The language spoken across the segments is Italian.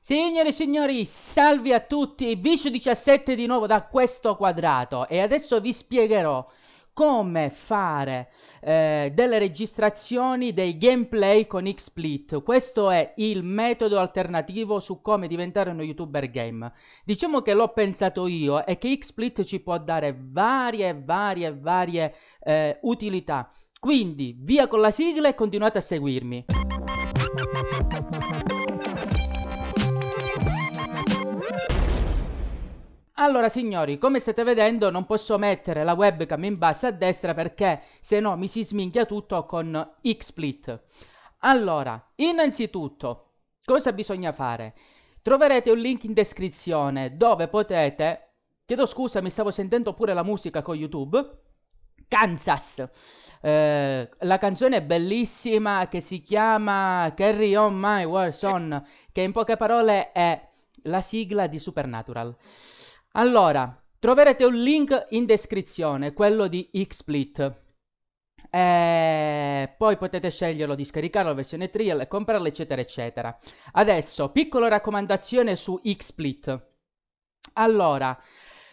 Signore e signori, salve a tutti, Vicio 17 di nuovo da questo quadrato e adesso vi spiegherò come fare eh, delle registrazioni dei gameplay con XSplit. Questo è il metodo alternativo su come diventare uno youtuber game. Diciamo che l'ho pensato io e che XSplit ci può dare varie, varie, varie eh, utilità. Quindi via con la sigla e continuate a seguirmi. Allora signori, come state vedendo non posso mettere la webcam in basso a destra perché se no mi si sminchia tutto con XSplit. Allora, innanzitutto, cosa bisogna fare? Troverete un link in descrizione dove potete... Chiedo scusa, mi stavo sentendo pure la musica con YouTube. Kansas. Eh, la canzone è bellissima che si chiama Carry On My War On, che in poche parole è la sigla di Supernatural. Allora, troverete un link in descrizione, quello di XSplit. E eh, poi potete sceglierlo di scaricarlo, versione trial, comprarlo, eccetera, eccetera. Adesso, piccola raccomandazione su XSplit. Allora,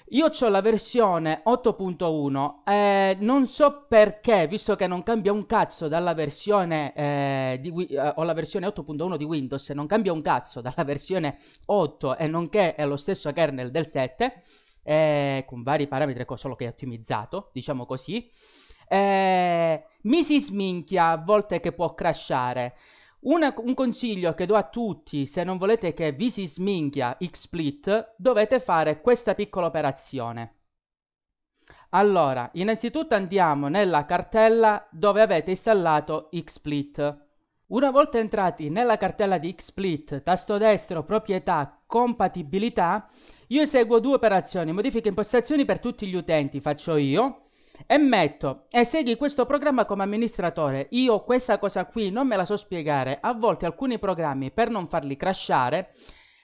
io ho la versione 8.1, eh, non so perché, visto che non cambia un cazzo dalla versione, eh, di, eh, ho la versione 8.1 di Windows, non cambia un cazzo dalla versione 8 e nonché è lo stesso kernel del 7, eh, con vari parametri, solo che è ottimizzato, diciamo così. Eh, mi si sminchia a volte che può crashare. Una, un consiglio che do a tutti, se non volete che vi si sminchia XSplit, dovete fare questa piccola operazione. Allora, innanzitutto andiamo nella cartella dove avete installato XSplit. Una volta entrati nella cartella di XSplit, tasto destro, proprietà, compatibilità, io eseguo due operazioni, modifica impostazioni per tutti gli utenti, faccio io, e metto e segui questo programma come amministratore. Io questa cosa qui non me la so spiegare. A volte alcuni programmi per non farli crashare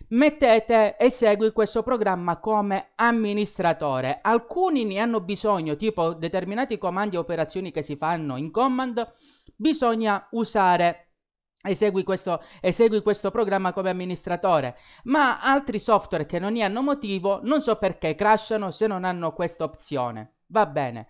mettete e segui questo programma come amministratore. Alcuni ne hanno bisogno, tipo determinati comandi e operazioni che si fanno in command, bisogna usare Esegui questo, esegui questo, programma come amministratore, ma altri software che non ne hanno motivo non so perché crashano se non hanno questa opzione. Va bene.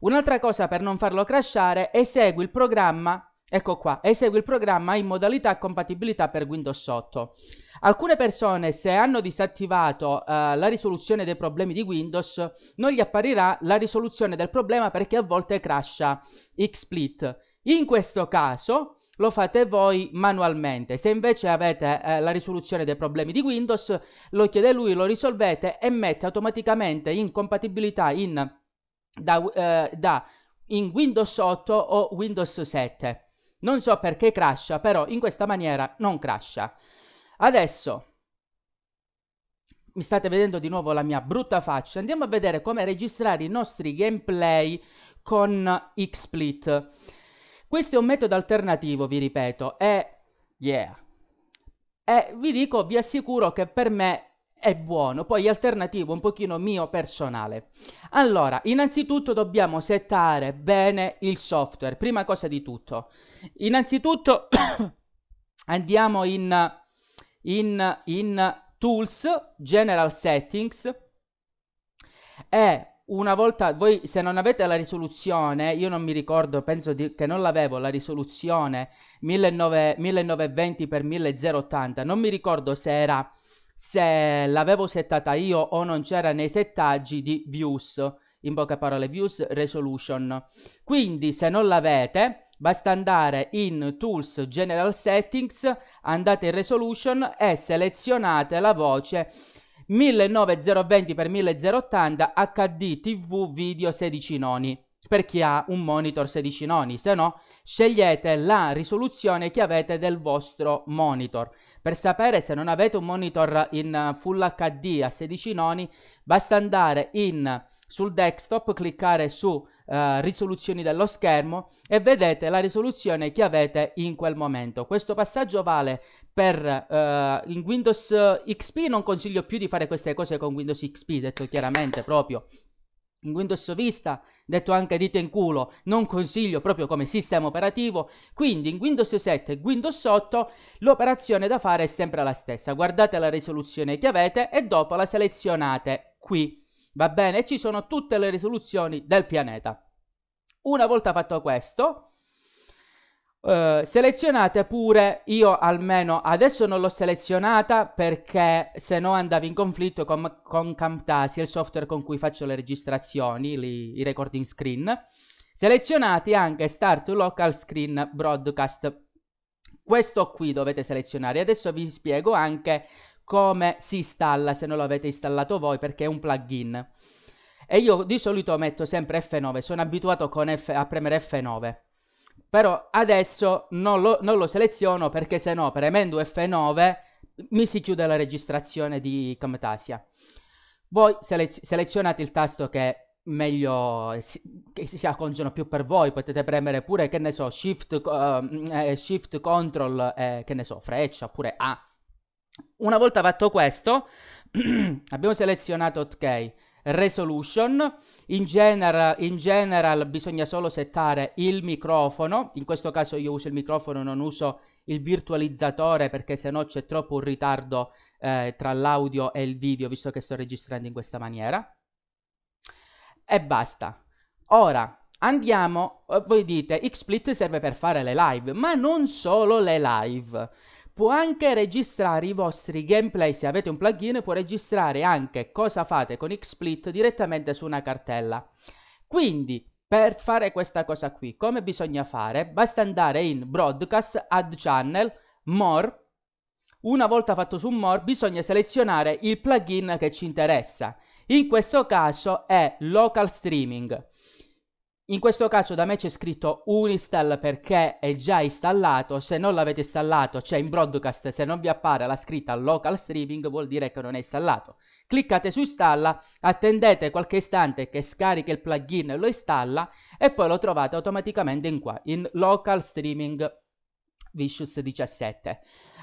Un'altra cosa per non farlo crashare, esegui il programma Ecco qua, esegui il programma in modalità compatibilità per Windows 8. Alcune persone se hanno disattivato eh, la risoluzione dei problemi di Windows non gli apparirà la risoluzione del problema perché a volte crasha XSplit. In questo caso lo fate voi manualmente. Se invece avete eh, la risoluzione dei problemi di Windows, lo chiede lui, lo risolvete e mette automaticamente in compatibilità in da, eh, da in Windows 8 o Windows 7. Non so perché crasha, però in questa maniera non crasha. Adesso mi state vedendo di nuovo la mia brutta faccia. Andiamo a vedere come registrare i nostri gameplay con XSplit. Questo è un metodo alternativo, vi ripeto, è yeah. E eh, vi dico, vi assicuro che per me è buono, poi alternativo, un pochino mio personale. Allora, innanzitutto dobbiamo settare bene il software, prima cosa di tutto. Innanzitutto andiamo in, in, in Tools, General Settings e una volta voi se non avete la risoluzione, io non mi ricordo, penso di, che non l'avevo la risoluzione 1920x1080, non mi ricordo se era se l'avevo settata io o non c'era nei settaggi di views, in poche parole views resolution. Quindi se non l'avete basta andare in tools general settings, andate in resolution e selezionate la voce 19020x1080 HD TV video 16 noni per chi ha un monitor 16 noni, se no scegliete la risoluzione che avete del vostro monitor. Per sapere se non avete un monitor in eh, Full HD a 16 noni, basta andare in, sul desktop, cliccare su eh, risoluzioni dello schermo e vedete la risoluzione che avete in quel momento. Questo passaggio vale per eh, in Windows XP, non consiglio più di fare queste cose con Windows XP, detto chiaramente proprio in Windows Vista, detto anche dito in culo, non consiglio proprio come sistema operativo, quindi in Windows 7 e Windows 8 l'operazione da fare è sempre la stessa, guardate la risoluzione che avete e dopo la selezionate qui, va bene? Ci sono tutte le risoluzioni del pianeta. Una volta fatto questo, eh, selezionate pure, io almeno adesso non l'ho selezionata perché se no andavo in conflitto con, con Camtasia, il software con cui faccio le registrazioni, li, i recording screen. Selezionate anche Start Local Screen Broadcast. Questo qui dovete selezionare. Adesso vi spiego anche come si installa se non l'avete installato voi perché è un plugin. E io di solito metto sempre F9, sono abituato F, a premere F9 però adesso non lo, non lo seleziono perché se no premendo F9 mi si chiude la registrazione di Camtasia. Voi selez- selezionate il tasto che meglio si, che sia consono più per voi, potete premere pure che ne so, shift, uh, shift control, eh, che ne so, freccia oppure A. Una volta fatto questo, abbiamo selezionato ok resolution. In, genera- in general bisogna solo settare il microfono, in questo caso io uso il microfono, non uso il virtualizzatore perché sennò c'è troppo un ritardo eh, tra l'audio e il video visto che sto registrando in questa maniera. E basta. Ora, andiamo, eh, voi dite, XSplit serve per fare le live, ma non solo le live può anche registrare i vostri gameplay, se avete un plugin può registrare anche cosa fate con XSplit direttamente su una cartella. Quindi per fare questa cosa qui, come bisogna fare? Basta andare in Broadcast, Add Channel, More. Una volta fatto su More bisogna selezionare il plugin che ci interessa. In questo caso è Local Streaming. In questo caso da me c'è scritto uninstall perché è già installato, se non l'avete installato, cioè in broadcast, se non vi appare la scritta local streaming vuol dire che non è installato. Cliccate su installa, attendete qualche istante che scarica il plugin e lo installa e poi lo trovate automaticamente in qua, in local streaming Vicious 17.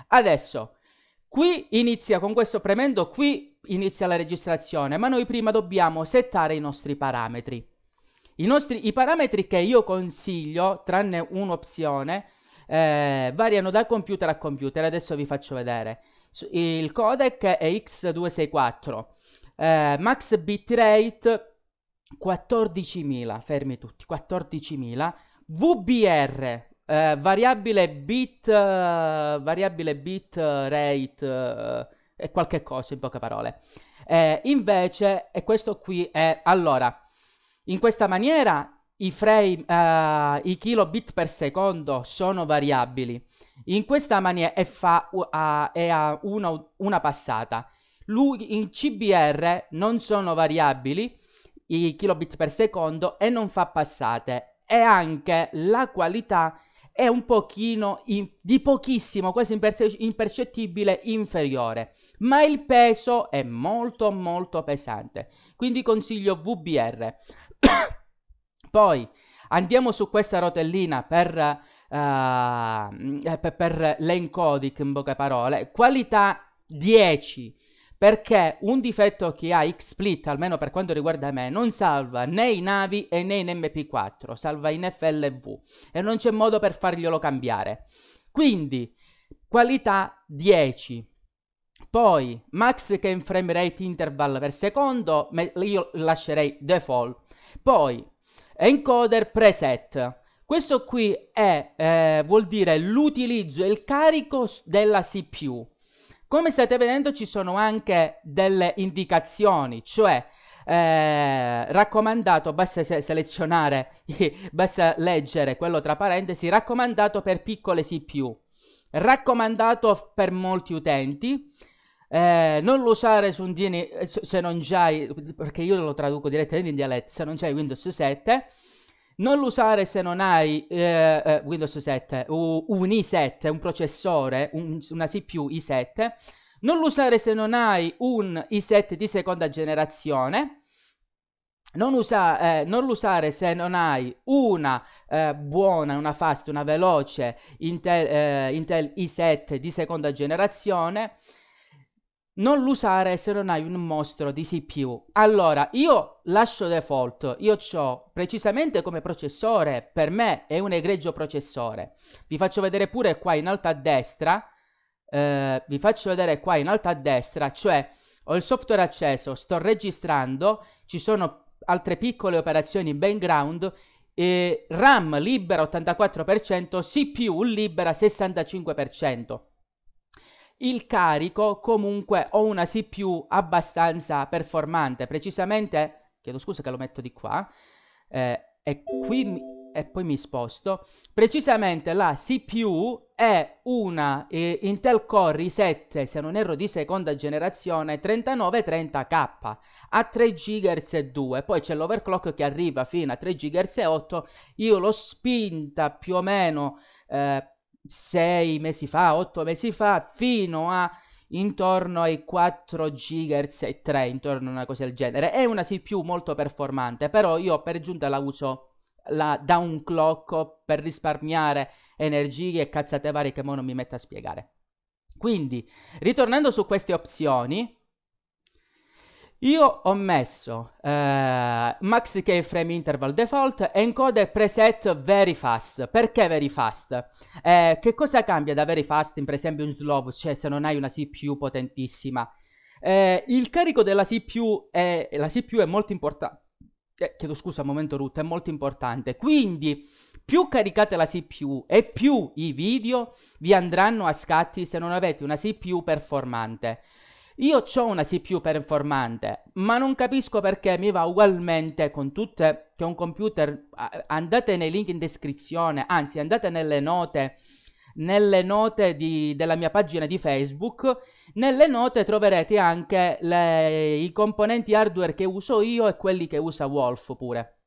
Adesso, qui inizia con questo premendo, qui inizia la registrazione, ma noi prima dobbiamo settare i nostri parametri. I, nostri, I parametri che io consiglio, tranne un'opzione, eh, variano da computer a computer. Adesso vi faccio vedere. Il codec è X264, eh, max bitrate 14.000, fermi tutti, 14.000. VBR, eh, variabile bit, eh, variabile bit rate eh, e qualche cosa in poche parole. Eh, invece, e questo qui è allora in questa maniera i frame, uh, i kilobit per secondo sono variabili. In questa maniera è, fa, uh, è a una, una passata. Lui, in CBR non sono variabili i kilobit per secondo e non fa passate. E anche la qualità è un pochino in, di pochissimo, quasi imperce impercettibile, inferiore, ma il peso è molto molto pesante. Quindi consiglio VBR. Poi andiamo su questa rotellina per, uh, per, per l'encodic in poche parole. Qualità 10 perché un difetto che ha XSplit, almeno per quanto riguarda me, non salva né in AVI né in MP4, salva in FLV e non c'è modo per farglielo cambiare. Quindi, qualità 10. Poi, max che in frame rate interval per secondo, io lascerei default poi, encoder preset. Questo qui è, eh, vuol dire l'utilizzo e il carico della CPU. Come state vedendo ci sono anche delle indicazioni, cioè eh, raccomandato, basta selezionare, basta leggere quello tra parentesi, raccomandato per piccole CPU, raccomandato per molti utenti eh, non lo usare su un DN eh, se non hai, perché io lo traduco direttamente in dialetto, se non hai Windows 7. Non lo usare se non hai eh, eh Windows 7 un i7, un processore, un, una CPU i7. Non lo usare se non hai un i7 di seconda generazione. Non, usa, eh, non lo usare se non hai una eh, buona, una fast, una veloce Intel, eh, Intel i7 di seconda generazione non l'usare se non hai un mostro di CPU. Allora, io lascio default, io ho precisamente come processore, per me è un egregio processore. Vi faccio vedere pure qua in alto a destra, eh, vi faccio vedere qua in alto a destra, cioè ho il software acceso, sto registrando, ci sono altre piccole operazioni in background, eh, RAM libera 84%, CPU libera 65% il carico comunque ho una CPU abbastanza performante, precisamente, chiedo scusa che lo metto di qua, eh, e qui e poi mi sposto. Precisamente la CPU è una eh, Intel Core i7, se non erro di seconda generazione, 3930K a 3 GHz e 2. Poi c'è l'overclock che arriva fino a 3 GHz e 8. Io l'ho spinta più o meno eh, 6 mesi fa, 8 mesi fa, fino a intorno ai 4 GHz e 3, intorno a una cosa del genere. È una CPU molto performante, però io per giunta la uso la, da un clock per risparmiare energie e cazzate varie che mo non mi metto a spiegare. Quindi, ritornando su queste opzioni, io ho messo eh, Max Keyframe Interval Default e encoder preset Very Fast. Perché Very Fast? Eh, che cosa cambia da Very Fast in per esempio in Slow, cioè se non hai una CPU potentissima? Eh, il carico della CPU è, CPU è molto importante. Eh, chiedo scusa, momento root, è molto importante. Quindi più caricate la CPU e più i video vi andranno a scatti se non avete una CPU performante. Io ho una CPU performante, ma non capisco perché mi va ugualmente con tutte che un computer andate nei link in descrizione, anzi andate nelle note nelle note di, della mia pagina di Facebook, nelle note troverete anche le, i componenti hardware che uso io e quelli che usa Wolf pure.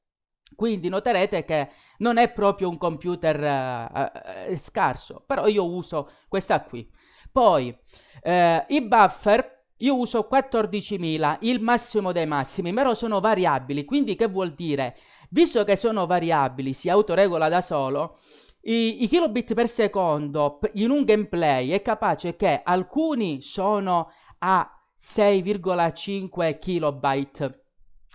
Quindi noterete che non è proprio un computer eh, eh, scarso, però io uso questa qui. Poi eh, i buffer io uso 14.000, il massimo dei massimi, però sono variabili, quindi che vuol dire? Visto che sono variabili, si autoregola da solo, i, i kilobit per secondo in un gameplay è capace che alcuni sono a 6,5 kilobyte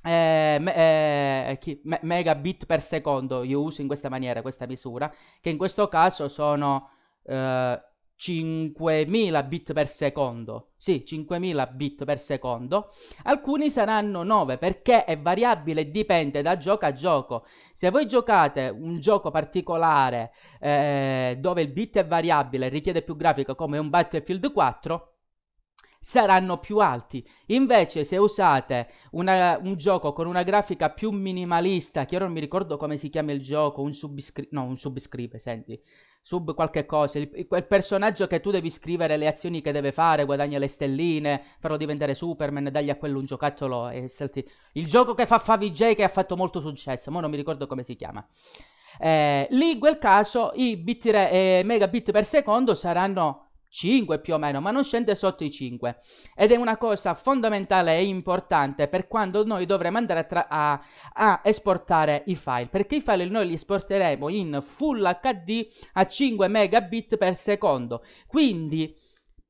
eh, eh, me, megabit per secondo io uso in questa maniera questa misura che in questo caso sono eh, 5000 bit per secondo. Sì, 5000 bit per secondo. Alcuni saranno 9 perché è variabile e dipende da gioco a gioco. Se voi giocate un gioco particolare eh, dove il bit è variabile e richiede più grafica come un Battlefield 4, saranno più alti. Invece se usate una, un gioco con una grafica più minimalista, che ora non mi ricordo come si chiama il gioco, un subscribe, no un subscribe, senti, sub qualche cosa, il, quel personaggio che tu devi scrivere le azioni che deve fare, guadagna le stelline, farlo diventare Superman, dagli a quello un giocattolo e salti. Il gioco che fa Favij che ha fatto molto successo, ma non mi ricordo come si chiama. Eh, lì in quel caso i bit, eh, megabit per secondo saranno 5 più o meno, ma non scende sotto i 5. Ed è una cosa fondamentale e importante per quando noi dovremo andare a, tra- a-, a esportare i file, perché i file noi li esporteremo in Full HD a 5 megabit per secondo. Quindi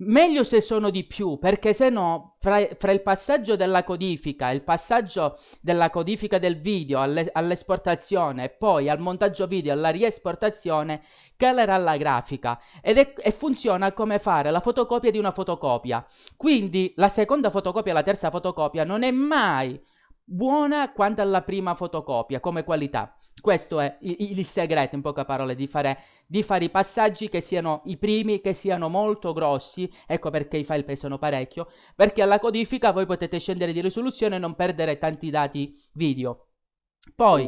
Meglio se sono di più, perché se no, fra, fra, il passaggio della codifica, il passaggio della codifica del video alle, all'esportazione e poi al montaggio video, alla riesportazione, calerà la grafica ed è, e funziona come fare la fotocopia di una fotocopia. Quindi la seconda fotocopia e la terza fotocopia non è mai buona quanto alla prima fotocopia come qualità. Questo è il, il segreto, in poche parole, di fare, di fare, i passaggi che siano i primi, che siano molto grossi, ecco perché i file pesano parecchio, perché alla codifica voi potete scendere di risoluzione e non perdere tanti dati video. Poi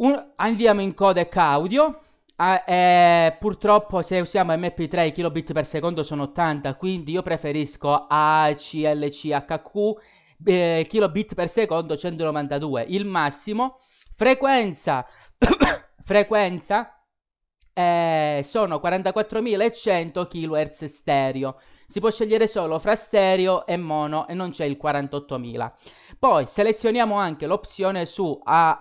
un, andiamo in codec audio, Ah, eh, purtroppo se usiamo MP3 i kilobit per secondo sono 80, quindi io preferisco ACLCHQ eh, kilobit per secondo 192, il massimo, frequenza, frequenza eh, sono 44.100 kHz stereo. Si può scegliere solo fra stereo e mono e non c'è il 48.000. Poi selezioniamo anche l'opzione su a,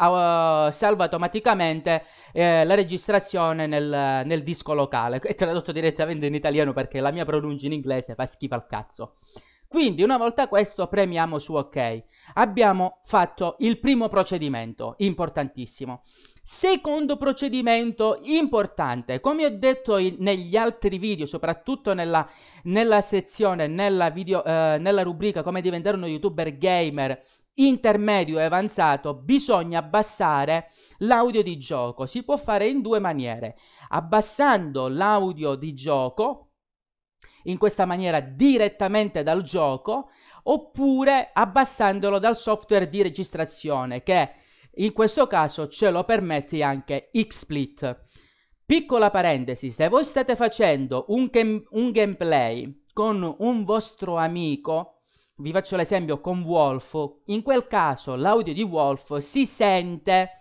a, salva automaticamente eh, la registrazione nel, nel, disco locale. È tradotto direttamente in italiano perché la mia pronuncia in inglese fa schifo al cazzo. Quindi una volta questo premiamo su ok. Abbiamo fatto il primo procedimento, importantissimo. Secondo procedimento importante, come ho detto in, negli altri video, soprattutto nella, nella sezione, nella, video, eh, nella rubrica come diventare uno youtuber gamer intermedio e avanzato, bisogna abbassare l'audio di gioco. Si può fare in due maniere, abbassando l'audio di gioco in questa maniera direttamente dal gioco oppure abbassandolo dal software di registrazione che in questo caso ce lo permette anche XSplit. Piccola parentesi, se voi state facendo un, game, un gameplay con un vostro amico, vi faccio l'esempio con Wolf, in quel caso l'audio di Wolf si sente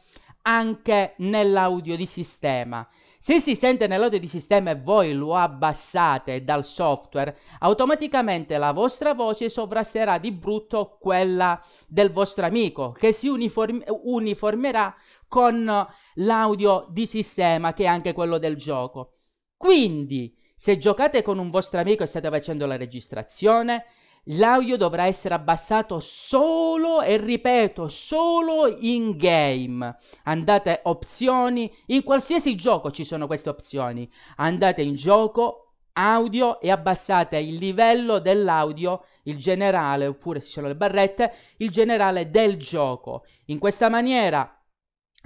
anche nell'audio di sistema. Se si sente nell'audio di sistema e voi lo abbassate dal software, automaticamente la vostra voce sovrasterà di brutto quella del vostro amico, che si uniform- uniformerà con l'audio di sistema, che è anche quello del gioco. Quindi, se giocate con un vostro amico e state facendo la registrazione, l'audio dovrà essere abbassato solo e ripeto solo in game andate opzioni in qualsiasi gioco ci sono queste opzioni andate in gioco audio e abbassate il livello dell'audio il generale oppure se ci sono le barrette il generale del gioco in questa maniera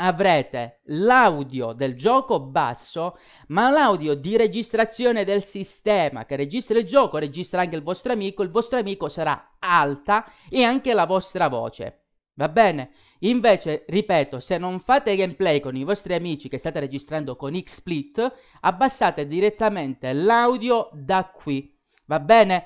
avrete l'audio del gioco basso, ma l'audio di registrazione del sistema che registra il gioco, registra anche il vostro amico, il vostro amico sarà alta e anche la vostra voce. Va bene? Invece, ripeto, se non fate gameplay con i vostri amici che state registrando con XSplit, abbassate direttamente l'audio da qui. Va bene?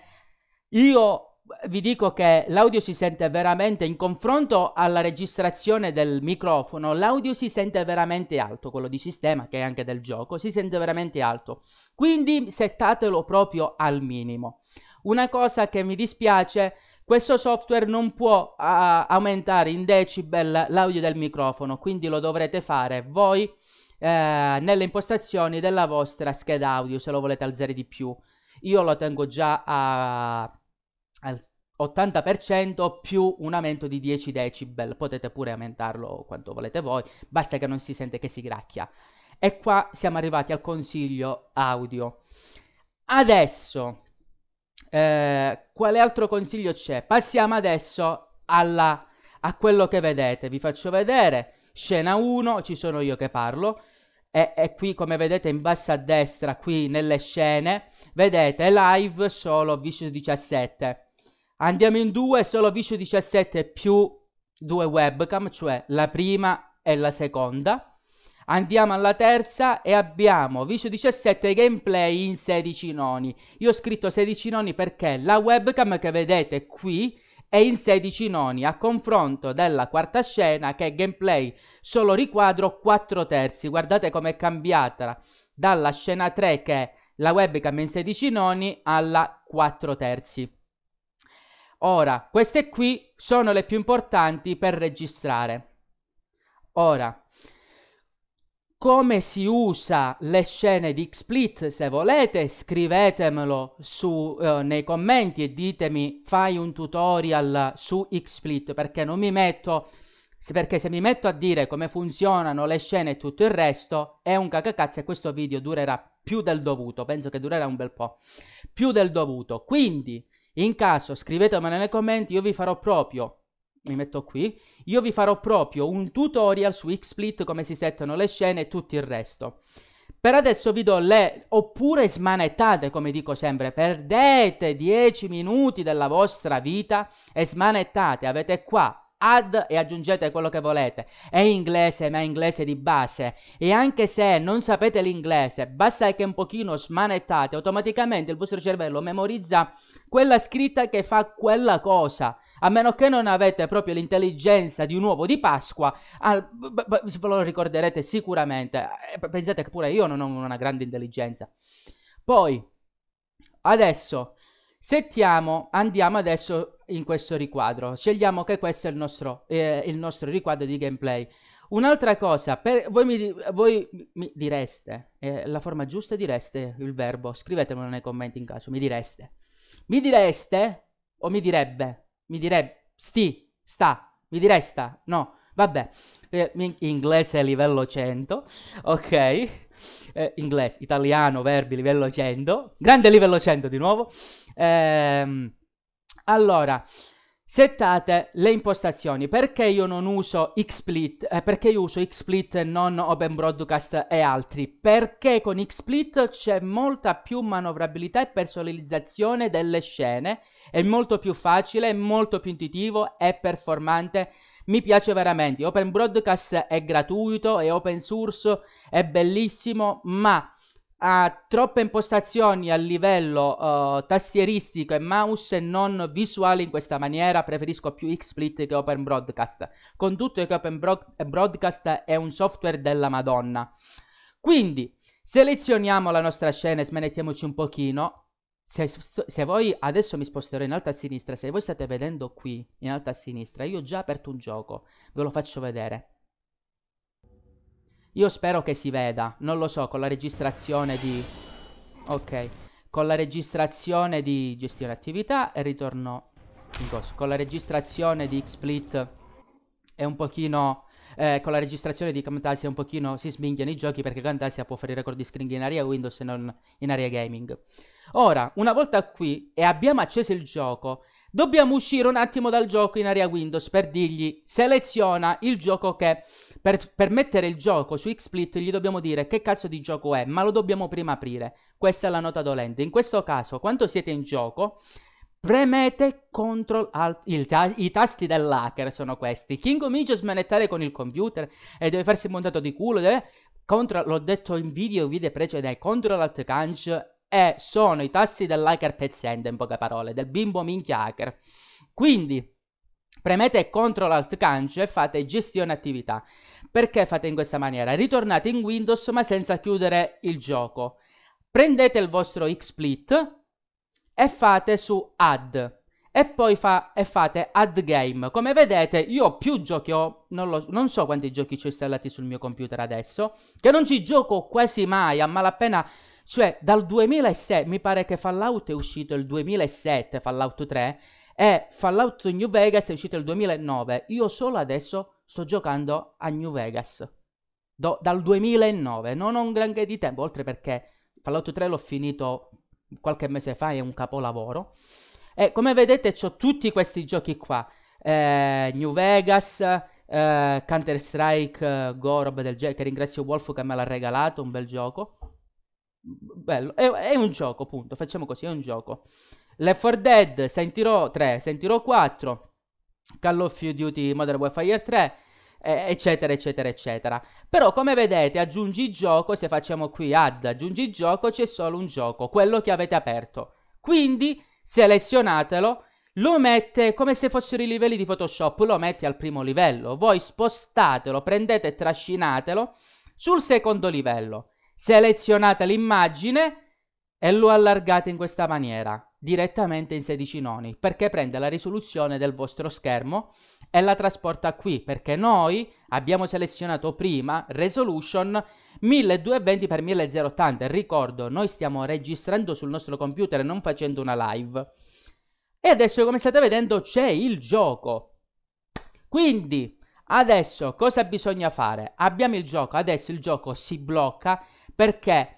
Io vi dico che l'audio si sente veramente in confronto alla registrazione del microfono, l'audio si sente veramente alto, quello di sistema che è anche del gioco, si sente veramente alto. Quindi settatelo proprio al minimo. Una cosa che mi dispiace, questo software non può a, aumentare in decibel l'audio del microfono, quindi lo dovrete fare voi eh, nelle impostazioni della vostra scheda audio se lo volete alzare di più. Io lo tengo già a al 80% più un aumento di 10 decibel, potete pure aumentarlo quanto volete voi, basta che non si sente che si gracchia. E qua siamo arrivati al consiglio audio. Adesso, eh, quale altro consiglio c'è? Passiamo adesso alla, a quello che vedete, vi faccio vedere, scena 1, ci sono io che parlo, e, e, qui come vedete in basso a destra, qui nelle scene, vedete live solo Vicious 17. Andiamo in due, solo Visio 17 più due webcam, cioè la prima e la seconda. Andiamo alla terza e abbiamo Visio 17 gameplay in 16 noni. Io ho scritto 16 noni perché la webcam che vedete qui è in 16 noni a confronto della quarta scena che è gameplay solo riquadro 4 terzi. Guardate com'è cambiata dalla scena 3 che è la webcam in 16 noni alla 4 terzi. Ora, queste qui sono le più importanti per registrare. Ora, come si usa le scene di XSplit? Se volete scrivetemelo su, eh, nei commenti e ditemi fai un tutorial su XSplit perché non mi metto perché se mi metto a dire come funzionano le scene e tutto il resto è un cacacazzo e questo video durerà più del dovuto, penso che durerà un bel po', più del dovuto. Quindi in caso scrivetemelo nei commenti, io vi farò proprio mi metto qui, io vi farò proprio un tutorial su XSplit come si settano le scene e tutto il resto. Per adesso vi do le oppure smanettate, come dico sempre, perdete 10 minuti della vostra vita e smanettate, avete qua add e aggiungete quello che volete. È inglese, ma è inglese di base. E anche se non sapete l'inglese, basta che un pochino smanettate, automaticamente il vostro cervello memorizza quella scritta che fa quella cosa. A meno che non avete proprio l'intelligenza di un uovo di Pasqua, al, b- b- ve lo ricorderete sicuramente. Eh, pensate che pure io non ho una grande intelligenza. Poi, adesso Settiamo, andiamo adesso in questo riquadro, scegliamo che questo è il nostro, eh, il nostro riquadro di gameplay. Un'altra cosa, per, voi, mi, voi, mi, direste, eh, la forma giusta direste il verbo, scrivetemelo nei commenti in caso, mi direste. Mi direste, o mi direbbe, mi direbbe, sti, sta, mi diresta, no, Vabbè, eh, inglese livello 100, ok, eh, inglese, italiano, verbi livello 100, grande livello 100 di nuovo. Eh, allora, Settate le impostazioni. Perché io non uso XSplit? Eh, perché io uso XSplit e non Open Broadcast e altri? Perché con XSplit c'è molta più manovrabilità e personalizzazione delle scene. È molto più facile, è molto più intuitivo e performante. Mi piace veramente. Open Broadcast è gratuito, è open source, è bellissimo, ma ha troppe impostazioni a livello uh, tastieristico e mouse e non visuale in questa maniera preferisco più XSplit che Open Broadcast con tutto che Open Bro- Broadcast è un software della madonna quindi selezioniamo la nostra scena e smanettiamoci un pochino se, se, voi adesso mi sposterò in alto a sinistra, se voi state vedendo qui in alto a sinistra, io ho già aperto un gioco, ve lo faccio vedere. Io spero che si veda, non lo so, con la registrazione di... Ok, con la registrazione di gestione attività e ritorno in Con la registrazione di XSplit è un pochino eh, con la registrazione di Camtasia un pochino si sminchiano i giochi perché Camtasia può fare i record di string in area Windows e non in area gaming. Ora, una volta qui e abbiamo acceso il gioco, dobbiamo uscire un attimo dal gioco in area Windows per dirgli seleziona il gioco che per, per mettere il gioco su XSplit gli dobbiamo dire che cazzo di gioco è, ma lo dobbiamo prima aprire. Questa è la nota dolente. In questo caso, quando siete in gioco, Premete Ctrl Alt, ta- i tasti dell'hacker sono questi. Chi comincia a smanettare con il computer e deve farsi montato di culo, deve... Control, l'ho detto in video, video precedenti, Ctrl Alt Canc e sono i tasti dell'hacker pezzente, in poche parole, del bimbo minchia hacker. Quindi, premete Ctrl Alt Canc e fate gestione attività. Perché fate in questa maniera? Ritornate in Windows ma senza chiudere il gioco. Prendete il vostro XSplit e fate su add e poi fa, e fate add game. Come vedete io più giochi ho, non, lo, non so quanti giochi ho installati sul mio computer adesso, che non ci gioco quasi mai, a malapena, cioè dal 2006, mi pare che Fallout è uscito il 2007, Fallout 3, e Fallout New Vegas è uscito il 2009, io solo adesso sto giocando a New Vegas, Do, dal 2009, non ho un granché di tempo, oltre perché Fallout 3 l'ho finito qualche mese fa è un capolavoro. E come vedete ho tutti questi giochi qua. Eh, New Vegas, eh, Counter Strike, eh, Go, roba del genere, che ringrazio Wolf che me l'ha regalato, un bel gioco. Bello, è, è un gioco, punto, facciamo così, è un gioco. Left 4 Dead, Sentirò 3, Sentirò 4, Call of Duty Modern Warfare 3, eh, eccetera, eccetera, eccetera. Però come vedete, aggiungi gioco, se facciamo qui add aggiungi gioco, c'è solo un gioco, quello che avete aperto. Quindi selezionatelo, lo mette come se fossero i livelli di Photoshop, lo metti al primo livello. Voi spostatelo, prendete e trascinatelo sul secondo livello. Selezionate l'immagine e lo allargate in questa maniera direttamente in 16 noni perché prende la risoluzione del vostro schermo e la trasporta qui perché noi abbiamo selezionato prima resolution 1220x1080. Ricordo, noi stiamo registrando sul nostro computer non facendo una live. E adesso, come state vedendo, c'è il gioco. Quindi, adesso cosa bisogna fare? Abbiamo il gioco, adesso il gioco si blocca perché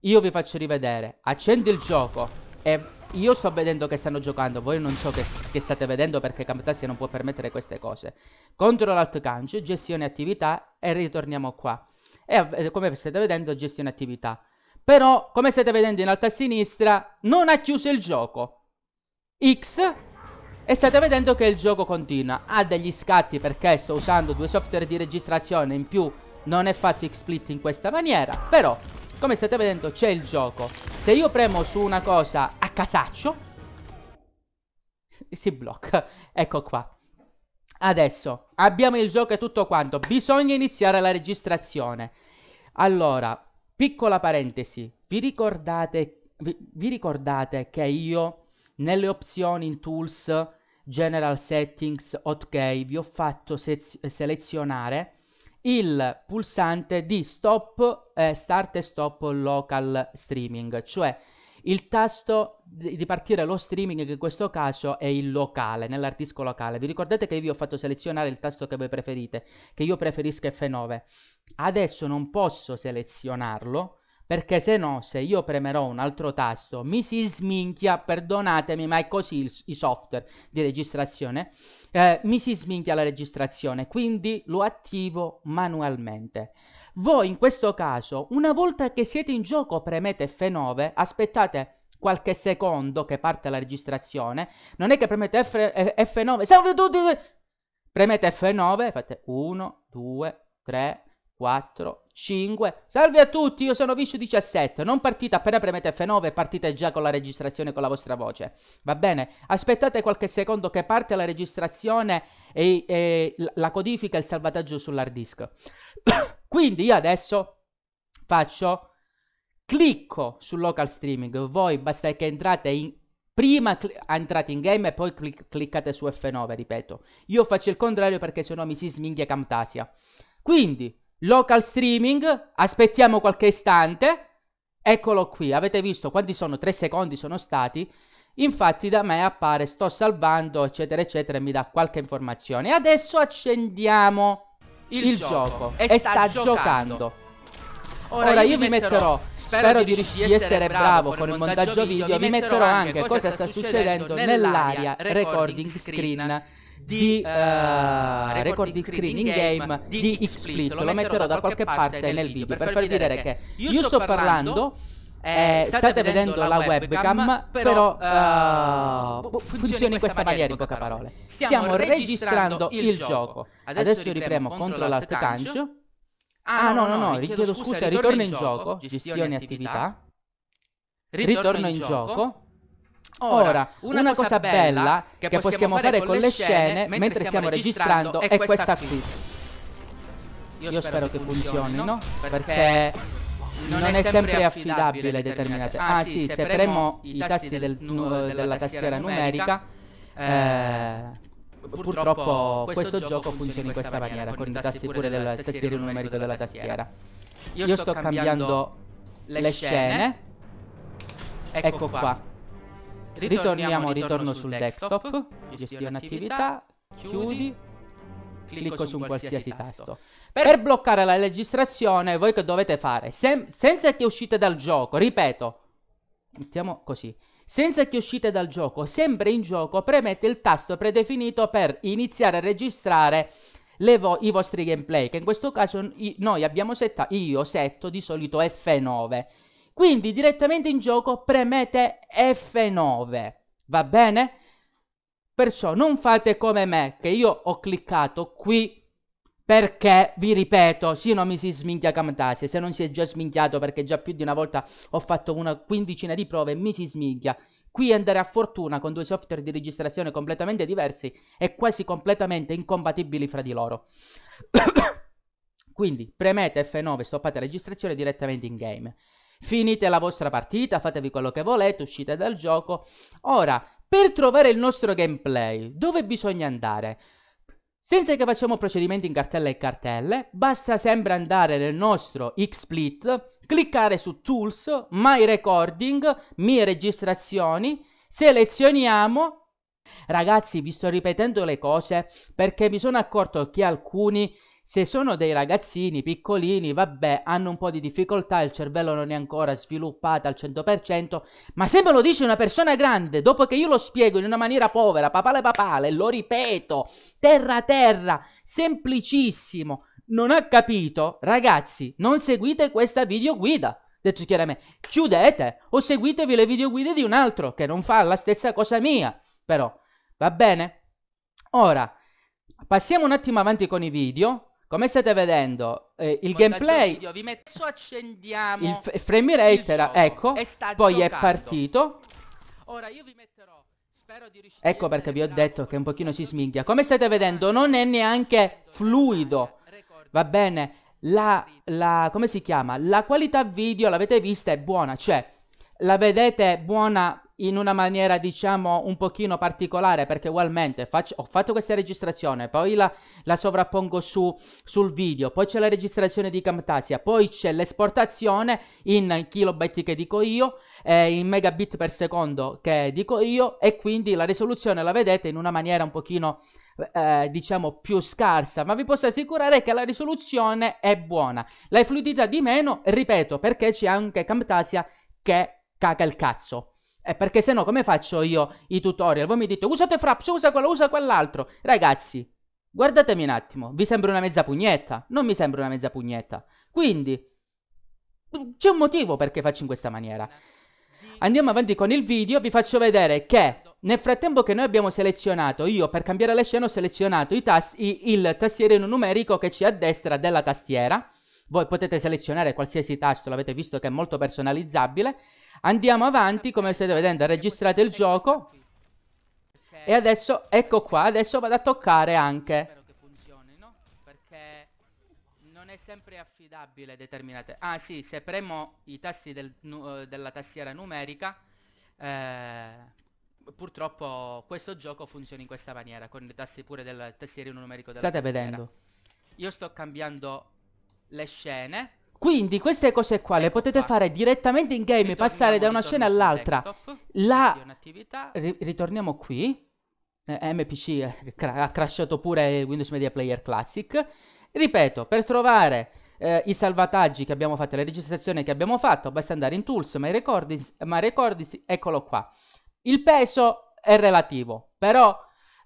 io vi faccio rivedere. Accendi il gioco e io sto vedendo che stanno giocando, voi non so che, che state vedendo perché Camtasia non può permettere queste cose. Control Alt Cange, gestione attività e ritorniamo qua. E eh, come state vedendo gestione attività. Però, come state vedendo in alto a sinistra, non ha chiuso il gioco. X e state vedendo che il gioco continua. Ha degli scatti perché sto usando due software di registrazione in più. Non è fatto X-Split in questa maniera, però come state vedendo c'è il gioco. Se io premo su una cosa a casaccio, si blocca. Ecco qua. Adesso abbiamo il gioco e tutto quanto. Bisogna iniziare la registrazione. Allora, piccola parentesi. Vi ricordate, vi, vi ricordate che io nelle opzioni in tools, general settings, ok, vi ho fatto selezionare il pulsante di stop, eh, start e stop local streaming, cioè il tasto di partire lo streaming che in questo caso è il locale, nell'artisco locale. Vi ricordate che io vi ho fatto selezionare il tasto che voi preferite, che io preferisco F9. Adesso non posso selezionarlo perché se no se io premerò un altro tasto mi si sminchia, perdonatemi ma è così il, i software di registrazione, eh, mi si sminchia la registrazione, quindi lo attivo manualmente. Voi in questo caso una volta che siete in gioco premete F9, aspettate qualche secondo che parte la registrazione, non è che premete F- eh, F9, salve tutti, premete F9, fate 1, 2, 3, 4, 5. Salve a tutti, io sono Vishu17. Non partite appena premete F9 partite già con la registrazione con la vostra voce. Va bene? Aspettate qualche secondo che parte la registrazione e, e la codifica e il salvataggio sull'hard disk. Quindi io adesso faccio clicco sul local streaming. Voi basta che entrate in prima entrate in game e poi clic cliccate su F9, ripeto. Io faccio il contrario perché sennò mi si sminghia Camtasia. Quindi local streaming, aspettiamo qualche istante, eccolo qui, avete visto quanti sono, 3 secondi sono stati, infatti da me appare sto salvando eccetera eccetera e mi dà qualche informazione. Adesso accendiamo il, il gioco. gioco, e, e sta, sta, giocando. giocando. Ora, Ora, io vi metterò, spero di, di essere bravo con il montaggio video, vi metterò anche cosa sta succedendo nell'area recording screen di uh, record, screening game, game di XSplit. Lo, lo metterò da qualche parte nel video per farvi vedere che io sto parlando. Eh, eh, state, state vedendo, vedendo la webcam, webcam però, uh, funziona, in questa maniera in poche parole. Stiamo, registrando il gioco. Adesso, Adesso ripremo CTRL ALT CANCIO. Ah, no, no, no, richiedo scusa, ritorno in gioco, gestione attività. Ritorno in gioco. Ora, una, una, cosa, bella, bella che, possiamo, possiamo fare con le scene mentre stiamo registrando è questa qui. Io, Io spero che funzionino, no? Perché non, è sempre affidabile determinate. Ah, ah sì, se, se premo i tasti del, della, della tastiera numerica, eh, purtroppo questo gioco funziona in questa maniera, con i tasti pure del tastiere numerico della tastiera. Io sto cambiando le scene. Ecco, ecco qua ritorniamo, ritorno, ritorno sul desktop, gestione attività, chiudi, clicco su un qualsiasi tasto. Per... per bloccare la registrazione voi che dovete fare? Sem senza che uscite dal gioco, ripeto, mettiamo così. Senza che uscite dal gioco, sempre in gioco, premete il tasto predefinito per iniziare a registrare vo i vostri gameplay, che in questo caso noi abbiamo settato, io setto di solito F9. Quindi direttamente in gioco premete F9, va bene? Perciò non fate come me, che io ho cliccato qui perché, vi ripeto, sì non mi si sminchia Camtasia, se non si è già sminchiato perché già più di una volta ho fatto una quindicina di prove, mi si sminchia. Qui andare a fortuna con due software di registrazione completamente diversi e quasi completamente incompatibili fra di loro. Quindi premete F9, stoppate la registrazione direttamente in game. Finite la vostra partita, fatevi quello che volete, uscite dal gioco. Ora, per trovare il nostro gameplay, dove bisogna andare? Senza che facciamo procedimenti in cartella e cartelle, basta sempre andare nel nostro XSplit, cliccare su Tools, My Recording, Mie registrazioni, selezioniamo Ragazzi, vi sto ripetendo le cose perché mi sono accorto che alcuni se sono dei ragazzini piccolini, vabbè, hanno un po' di difficoltà, il cervello non è ancora sviluppato al 100%, ma se me lo dice una persona grande, dopo che io lo spiego in una maniera povera, papale papale, lo ripeto, terra terra, semplicissimo, non ha capito, ragazzi, non seguite questa videoguida detto chiaramente, chiudete o seguitevi le videoguide di un altro che non fa la stessa cosa mia, però, va bene? Ora, passiamo un attimo avanti con i video, come state vedendo, eh, il gameplay. Video, vi metto, accendiamo. Il f- frame rate era. Ecco. Poi giocando. è partito. Ora io vi metterò. Spero di riuscire ecco perché vi ho detto che un pochino si sminchia. Come state vedendo, non è neanche fluido. Va bene. La, la come si chiama? La qualità video l'avete vista è buona, cioè la vedete buona in una maniera diciamo un pochino particolare perché ugualmente faccio, ho fatto questa registrazione poi la, la sovrappongo su, sul video poi c'è la registrazione di Camtasia poi c'è l'esportazione in kilobit che dico io eh, in megabit per secondo che dico io e quindi la risoluzione la vedete in una maniera un pochino eh, diciamo più scarsa ma vi posso assicurare che la risoluzione è buona la fluidità di meno ripeto perché c'è anche Camtasia che caga il cazzo eh, perché se no come faccio io i tutorial? Voi mi dite usate Fraps, usa quello, usa quell'altro. Ragazzi, guardatemi un attimo, vi sembra una mezza pugnetta? Non mi sembra una mezza pugnetta. Quindi, c'è un motivo perché faccio in questa maniera. Andiamo avanti con il video, vi faccio vedere che nel frattempo che noi abbiamo selezionato, io per cambiare la scena ho selezionato i tasti, il tastierino numerico che c'è a destra della tastiera. Voi potete selezionare qualsiasi tasto, l'avete visto che è molto personalizzabile. Andiamo avanti, come state vedendo registrate il gioco. E adesso, ecco qua, adesso vado a toccare anche sempre affidabile determinate. Ah sì, se premo i tasti del, nu, eh, della tastiera numerica, eh, purtroppo questo gioco funziona in questa maniera, con i tasti pure del tastierino numerico della State tastiera. vedendo. Io sto cambiando le scene. Quindi queste cose qua le ecco potete qua. fare direttamente in game, ritorniamo, passare da una scena all'altra. La... ritorniamo qui. Eh, MPC eh, cra ha crashato pure il Windows Media Player Classic. Ripeto, per trovare eh, i salvataggi che abbiamo fatto, le registrazioni che abbiamo fatto, basta andare in Tools, My Recordings, my recordings eccolo qua. Il peso è relativo, però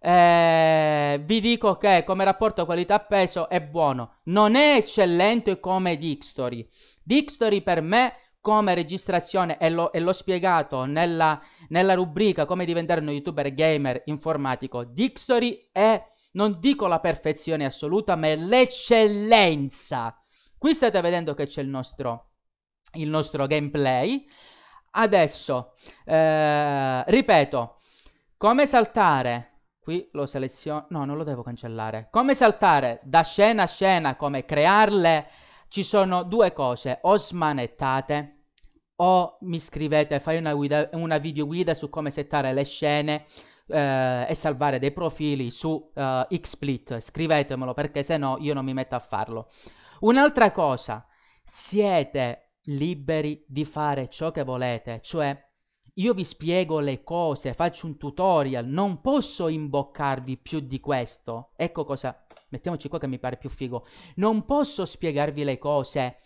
eh, vi dico che come rapporto qualità-peso è buono. Non è eccellente come Dixtory. Dixtory per me come registrazione, e, lo, e l'ho spiegato nella, nella rubrica come diventare uno youtuber gamer informatico, Dixtory è, non dico la perfezione assoluta, ma è l'eccellenza. Qui state vedendo che c'è il nostro, il nostro gameplay. Adesso, eh, ripeto, come saltare Qui lo seleziono... No, non lo devo cancellare. Come saltare da scena a scena, come crearle, ci sono due cose. O smanettate o mi scrivete, fai una, guida, una video guida su come settare le scene eh, e salvare dei profili su eh, XSplit. Scrivetemelo perché se no io non mi metto a farlo. Un'altra cosa, siete liberi di fare ciò che volete, cioè io vi spiego le cose, faccio un tutorial, non posso imboccarvi più di questo. Ecco cosa, mettiamoci qua che mi pare più figo. Non posso spiegarvi le cose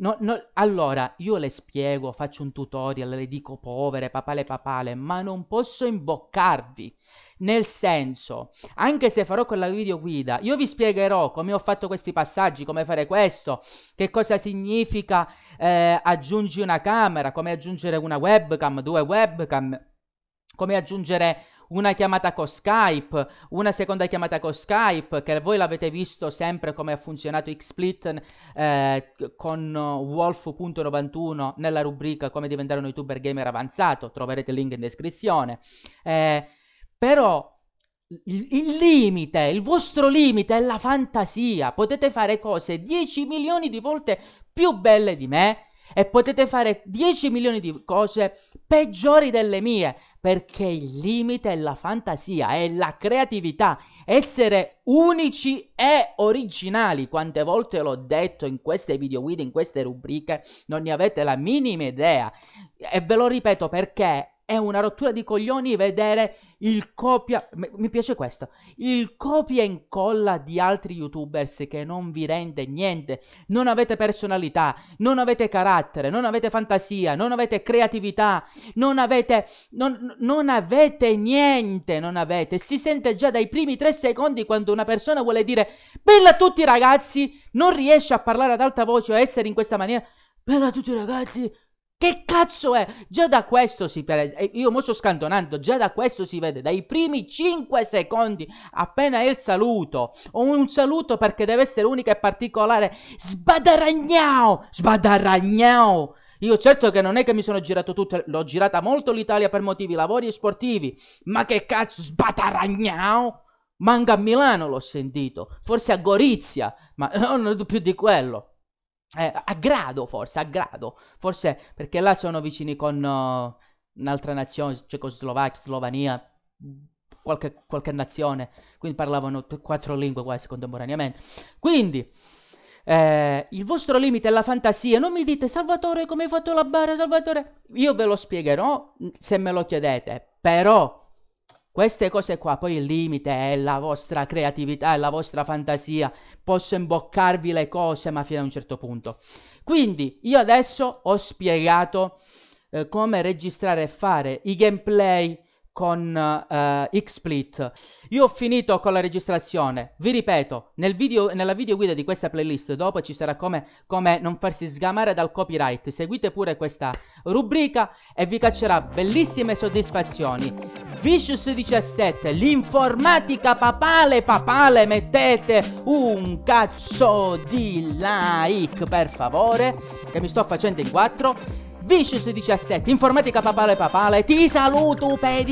No, no, allora, io le spiego, faccio un tutorial, le dico povere, papale papale, ma non posso imboccarvi. Nel senso, anche se farò quella videoguida, io vi spiegherò come ho fatto questi passaggi, come fare questo, che cosa significa eh, aggiungi una camera, come aggiungere una webcam, due webcam come aggiungere una chiamata con Skype, una seconda chiamata con Skype, che voi l'avete visto sempre come ha funzionato XSplit eh, con Wolf.91 nella rubrica come diventare un youtuber gamer avanzato, troverete il link in descrizione. Eh, però il, il limite, il vostro limite è la fantasia, potete fare cose 10 milioni di volte più belle di me, e potete fare 10 milioni di cose peggiori delle mie, perché il limite è la fantasia, è la creatività, essere unici e originali. Quante volte l'ho detto in queste video guide, in queste rubriche, non ne avete la minima idea. E ve lo ripeto perché è una rottura di coglioni vedere il copia. Mi piace questo. Il copia e incolla di altri youtubers che non vi rende niente. Non avete personalità, non avete carattere, non avete fantasia, non avete creatività, non avete. Non, non avete niente. Non avete. Si sente già dai primi tre secondi quando una persona vuole dire Bella a tutti ragazzi! Non riesce a parlare ad alta voce o a essere in questa maniera. Bella a tutti ragazzi! Che cazzo è? Già da questo si vede, eh, io mo sto scantonando, già da questo si vede, dai primi 5 secondi, appena è il saluto, o un saluto perché deve essere unico e particolare, sbadaragnao, sbadaragnao. Io certo che non è che mi sono girato tutto, l'ho girata molto l'Italia per motivi lavori e sportivi, ma che cazzo, sbadaragnao. Manca a Milano l'ho sentito, forse a Gorizia, ma non più di quello eh, a grado forse, a grado, forse perché là sono vicini con uh, un'altra nazione, Cecoslovacchia, Slovenia, qualche, qualche, nazione, quindi parlavano quattro lingue quasi contemporaneamente. Quindi, eh, il vostro limite è la fantasia, non mi dite Salvatore come hai fatto la barra, Salvatore, io ve lo spiegherò mm, se me lo chiedete, però queste cose qua, poi il limite è la vostra creatività, è la vostra fantasia, posso imboccarvi le cose, ma fino a un certo punto. Quindi io adesso ho spiegato eh, come registrare e fare i gameplay con eh, XSplit. Io ho finito con la registrazione. Vi ripeto, nel video, nella video guida di questa playlist dopo ci sarà come, come non farsi sgamare dal copyright. Seguite pure questa rubrica e vi caccerà bellissime soddisfazioni. Vicious 17, l'informatica papale papale, mettete un cazzo di like per favore che mi sto facendo in quattro. Vicious17, Informatica Papale Papale, ti saluto per